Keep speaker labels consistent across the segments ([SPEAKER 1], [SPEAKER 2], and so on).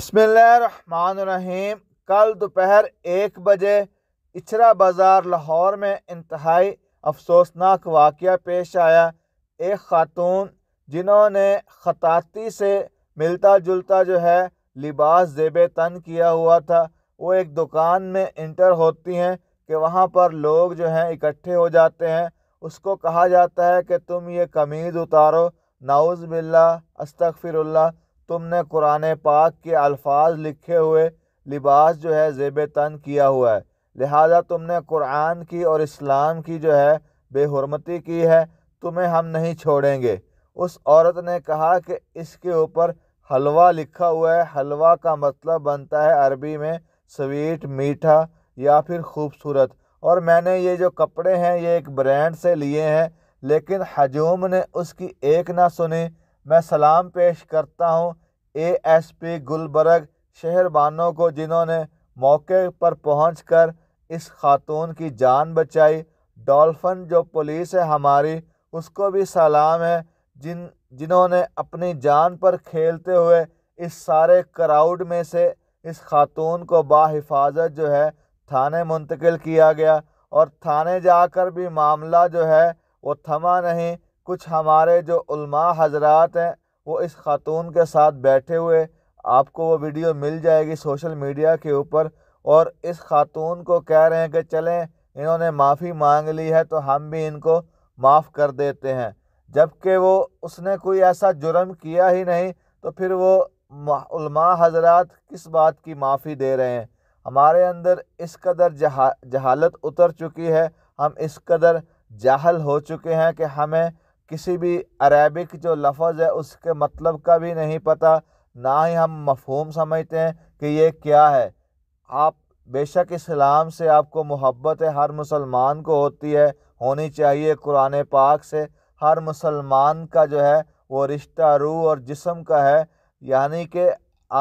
[SPEAKER 1] बसमीम कल दोपहर एक बजे इचरा बाज़ार लाहौर में इंतहाई अफसोसनाक वाक़ पेश आया एक ख़ातून जिन्होंने ख़ताती से मिलता जुलता जो है लिबास जेब तन किया हुआ था वो एक दुकान में इंटर होती हैं कि वहाँ पर लोग जो हैं इकट्ठे हो जाते हैं उसको कहा जाता है कि तुम ये कमीज़ उतारो नाउज़ बिल्ला अस्तफ़िरल्ला तुमने कुरान पाक के अल्फाज लिखे हुए लिबास जो है जेब तन किया हुआ है लिहाजा तुमने कुरान की और इस्लाम की जो है बेहरमती की है तुम्हें हम नहीं छोड़ेंगे उस औरत ने कहा कि इसके ऊपर हलवा लिखा हुआ है हलवा का मतलब बनता है अरबी में स्वीट मीठा या फिर खूबसूरत और मैंने ये जो कपड़े हैं ये एक ब्रांड से लिए हैं लेकिन हजूम ने उसकी एक ना सुनी मैं सलाम पेश करता हूँ ए एस पी गुलबर्ग शहर बानों को जिन्होंने मौके पर पहुँच कर इस खातून की जान बचाई डॉल्फिन जो पुलिस है हमारी उसको भी सलाम है जिन जिन्होंने अपनी जान पर खेलते हुए इस सारे क्राउड में से इस खातून को बाहिफाजत जो है थाने मुंतकिल किया गया और थाने जाकर भी मामला जो है वो थमा नहीं कुछ हमारे जो उल्मा हजरात हैं वो इस खातून के साथ बैठे हुए आपको वो वीडियो मिल जाएगी सोशल मीडिया के ऊपर और इस खातून को कह रहे हैं कि चलें इन्होंने माफ़ी मांग ली है तो हम भी इनको माफ़ कर देते हैं जबकि वो उसने कोई ऐसा जुर्म किया ही नहीं तो फिर वो उल्मा हजरात किस बात की माफ़ी दे रहे हैं हमारे अंदर इस कदर जहा जहालत उतर चुकी है हम इस कदर जाहल हो चुके हैं कि हमें किसी भी अरबिक जो लफज है उसके मतलब का भी नहीं पता ना ही हम मफहम समझते हैं कि ये क्या है आप बेशक इस्लाम से आपको मोहब्बत है हर मुसलमान को होती है होनी चाहिए कुरान पाक से हर मुसलमान का जो है वो रिश्ता रूह और जिसम का है यानी कि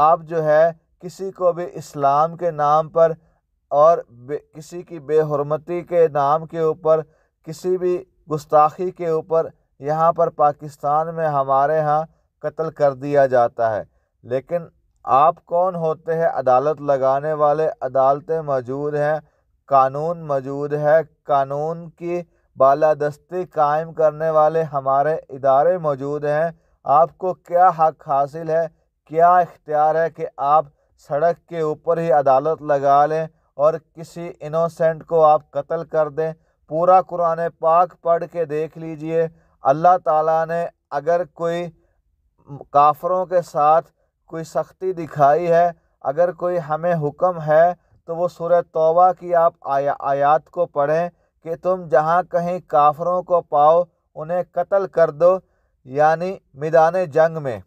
[SPEAKER 1] आप जो है किसी को भी इस्लाम के नाम पर और किसी की बेहरमती के नाम के ऊपर किसी भी गुस्ताखी के ऊपर यहाँ पर पाकिस्तान में हमारे यहाँ कत्ल कर दिया जाता है लेकिन आप कौन होते हैं अदालत लगाने वाले अदालतें मौजूद हैं कानून मौजूद है कानून की बालादस्ती कायम करने वाले हमारे इदारे मौजूद हैं आपको क्या हक हासिल है क्या इख्तियार है कि आप सड़क के ऊपर ही अदालत लगा लें और किसी इनोसेंट को आप कत्ल कर दें पूरा कुरान पाक पढ़ के देख लीजिए अल्लाह ताला ने अगर कोई काफ़रों के साथ कोई सख्ती दिखाई है अगर कोई हमें हुक्म है तो वो सूर्य तोबा की आप आया आयात को पढ़ें कि तुम जहाँ कहीं काफ़रों को पाओ उन्हें कत्ल कर दो यानी मैदान जंग में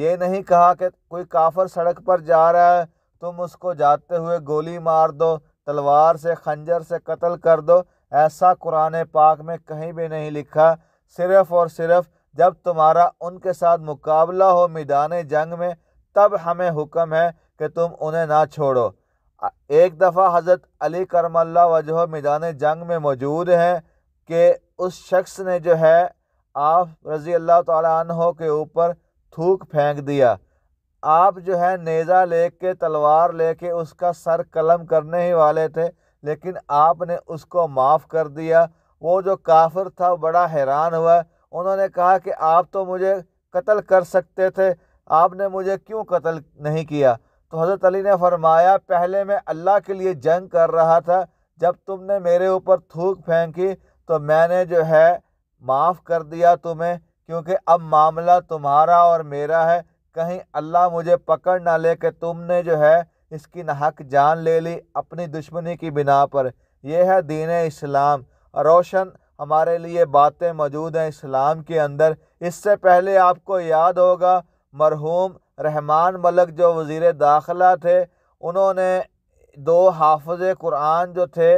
[SPEAKER 1] ये नहीं कहा कि कोई काफ़र सड़क पर जा रहा है तुम उसको जाते हुए गोली मार दो तलवार से खंजर से कत्ल कर दो ऐसा कुरान पाक में कहीं भी नहीं लिखा सिर्फ़ और सिर्फ जब तुम्हारा उनके साथ मुकाबला हो मैदान जंग में तब हमें हुक्म है कि तुम उन्हें ना छोड़ो एक दफ़ा हज़रत अली करमल्ला वजह मैदान जंग में मौजूद हैं कि उस शख्स ने जो है आप रज़ी अल्लाह तहों के ऊपर थूक फेंक दिया आप जो है नेज़ा लेके तलवार लेके उसका सर कलम करने ही वाले थे लेकिन आपने उसको माफ़ कर दिया वो जो काफिर था बड़ा हैरान हुआ उन्होंने कहा कि आप तो मुझे कत्ल कर सकते थे आपने मुझे क्यों कत्ल नहीं किया तो हज़रत अली ने फरमाया पहले मैं अल्लाह के लिए जंग कर रहा था जब तुमने मेरे ऊपर थूक फेंकी तो मैंने जो है माफ़ कर दिया तुम्हें क्योंकि अब मामला तुम्हारा और मेरा है कहीं अल्लाह मुझे पकड़ ना ले कि तुमने जो है इसकी नाहक जान ले ली अपनी दुश्मनी की बिना पर यह है दीन इस्लाम रोशन हमारे लिए बातें मौजूद हैं इस्लाम के अंदर इससे पहले आपको याद होगा मरहूम रहमान मलक जो वज़ी दाखिला थे उन्होंने दो हाफज कुरान जो थे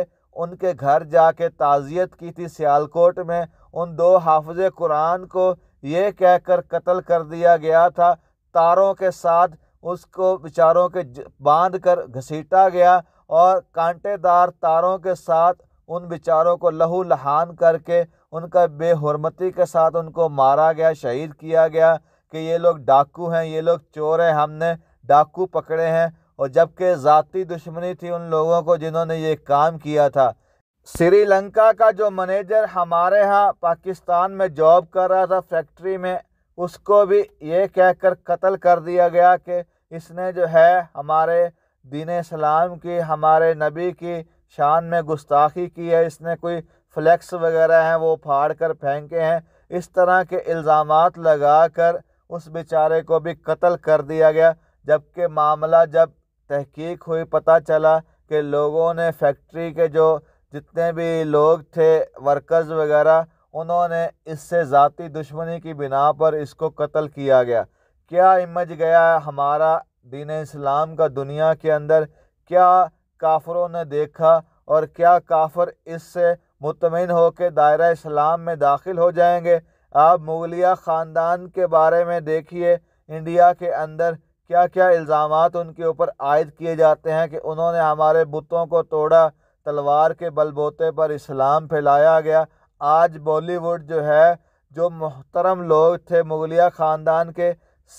[SPEAKER 1] उनके घर जाके ताज़ियत की थी सियालकोट में उन दो हाफज कुरान को ये कहकर कत्ल कर दिया गया था तारों के साथ उसको बेचारों के बांध कर घसीटा गया और कांटेदार तारों के साथ उन बेचारों को लहू लहान करके उनका बेहरमती के साथ उनको मारा गया शहीद किया गया कि ये लोग डाकू हैं ये लोग चोर हैं हमने डाकू पकड़े हैं और जबकि ज़ाती दुश्मनी थी उन लोगों को जिन्होंने ये काम किया था श्रीलंका का जो मैनेजर हमारे यहाँ पाकिस्तान में जॉब कर रहा था फैक्ट्री में उसको भी ये कहकर कत्ल कर दिया गया कि इसने जो है हमारे दीन इस्लाम की हमारे नबी की शान में गुस्ताखी की है इसने कोई फ्लैक्स वगैरह हैं वो फाड़ कर फेंके हैं इस तरह के इल्ज़ाम लगा कर उस बेचारे को भी कत्ल कर दिया गया जबकि मामला जब तहकीक हुई पता चला कि लोगों ने फैक्ट्री के जो जितने भी लोग थे वर्कर्स वगैरह उन्होंने इससे ज़ाती दुश्मनी की बिना पर इसको कत्ल किया गया क्या इमज गया हमारा दीन इस्लाम का दुनिया के अंदर क्या काफरों ने देखा और क्या काफर इससे मुतमिन होकर दायरा इस्लाम में दाखिल हो जाएंगे आप मुगलिया ख़ानदान के बारे में देखिए इंडिया के अंदर क्या क्या इल्ज़ाम उनके ऊपर आयद किए जाते हैं कि उन्होंने हमारे बुतों को तोड़ा तलवार के बलबोते पर इस्लाम फैलाया गया आज बॉलीवुड जो है जो मोहतरम लोग थे मुगलिया ख़ानदान के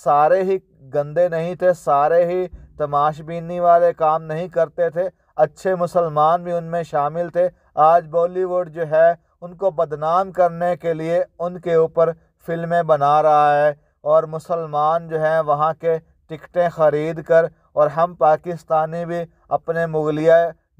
[SPEAKER 1] सारे ही गंदे नहीं थे सारे ही तमाशबीनी वाले काम नहीं करते थे अच्छे मुसलमान भी उनमें शामिल थे आज बॉलीवुड जो है उनको बदनाम करने के लिए उनके ऊपर फिल्में बना रहा है और मुसलमान जो हैं वहाँ के टिकटें ख़रीद कर और हम पाकिस्तानी भी अपने मुगलिया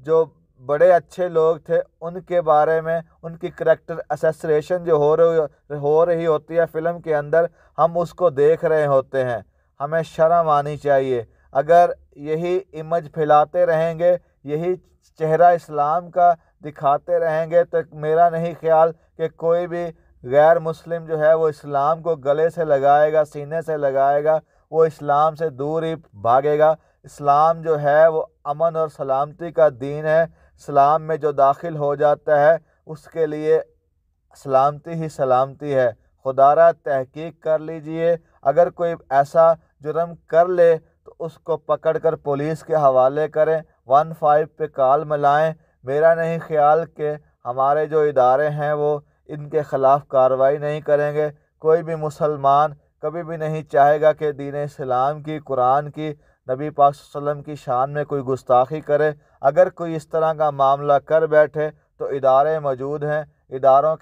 [SPEAKER 1] जो बड़े अच्छे लोग थे उनके बारे में उनकी करेक्टर असेसरेशन जो हो रही हो रही होती है फ़िल्म के अंदर हम उसको देख रहे होते हैं हमें शर्म आनी चाहिए अगर यही इमज फैलाते रहेंगे यही चेहरा इस्लाम का दिखाते रहेंगे तो मेरा नहीं ख्याल कि कोई भी गैर मुस्लिम जो है वो इस्लाम को गले से लगाएगा सीने से लगाएगा वो इस्लाम से दूर ही भागेगा इस्लाम जो है वो अमन और सलामती का दीन है इस्लाम में जो दाखिल हो जाता है उसके लिए सलामती ही सलामती है खुदारा तहकीक कर लीजिए अगर कोई ऐसा जुर्म कर ले तो उसको पकड़कर पुलिस के हवाले करें वन फाइव पे कॉल मिलाएं मेरा नहीं ख्याल कि हमारे जो इदारे हैं वो इनके ख़िलाफ़ कार्रवाई नहीं करेंगे कोई भी मुसलमान कभी भी नहीं चाहेगा कि दीन इस्लाम की कुरान की नबी पाक वसल्लम की शान में कोई गुस्ताखी करे अगर कोई इस तरह का मामला कर बैठे तो इदारे मौजूद हैं इदारों